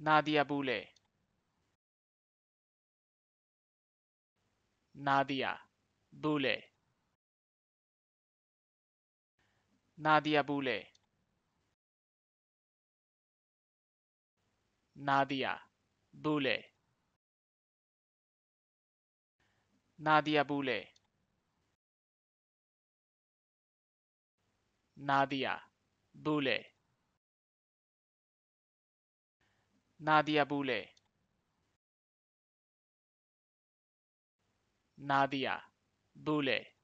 Nadia bule Nadia Bule. Nadia bule Nadia Bule. Nadia bule Nadia Nadia Bule. Nadia Bule.